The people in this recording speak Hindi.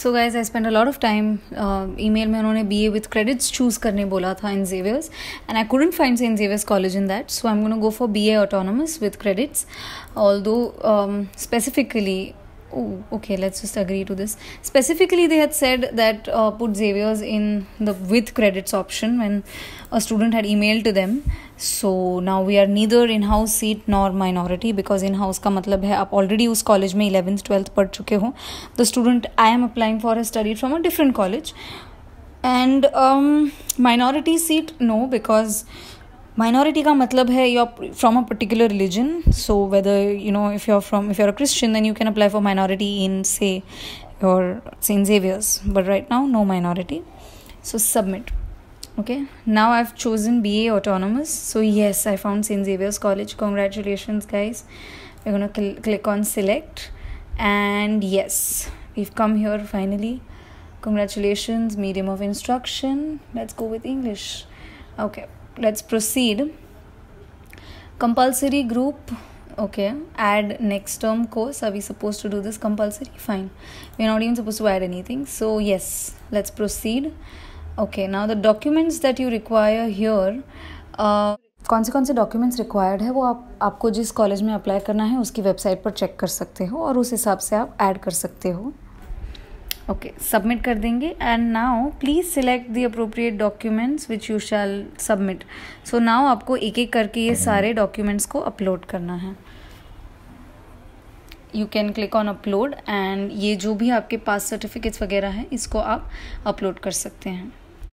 So guys I spend a lot of time email में उन्होंने B A with credits choose करने बोला था in Xavier's and I couldn't find से in Xavier's college in that so I am gonna go for B A autonomous with credits although specifically oh, okay, let's just agree to this. Specifically, they had said that uh, put Xavier's in the with credits option when a student had emailed to them. So now we are neither in house seat nor minority because in house का मतलब है आप already उस college में 11th 12th पढ़ चुके हो. The student I am applying for has studied from a different college, and um, minority seat no because minority ka matlab hai you're from a particular religion so whether you know if you're from if you're a christian then you can apply for minority in say your st xavier's but right now no minority so submit okay now i've chosen ba autonomous so yes i found st xavier's college congratulations guys we're gonna cl- click on select and yes we've come here finally congratulations medium of instruction let's go with english okay let's proceed compulsory group okay add next term course are we supposed to do this compulsory fine we're not even supposed to add anything so yes let's proceed okay now the documents that you require here uh, कौन से कौन से डॉक्यूमेंट्स रिक्वायर्ड है वो आप आपको जिस कॉलेज में अप्लाई करना है उसकी वेबसाइट पर चेक कर सकते हो और उस हिसाब से आप ऐड कर सकते हो ओके सबमिट कर देंगे and now please select the appropriate documents which you shall submit so now आपको एक एक करके ये सारे डॉक्यूमेंट्स को अपलोड करना है you can click on upload and ये जो भी आपके पास सर्टिफिकेट्स वगैरह हैं इसको आप अपलोड कर सकते हैं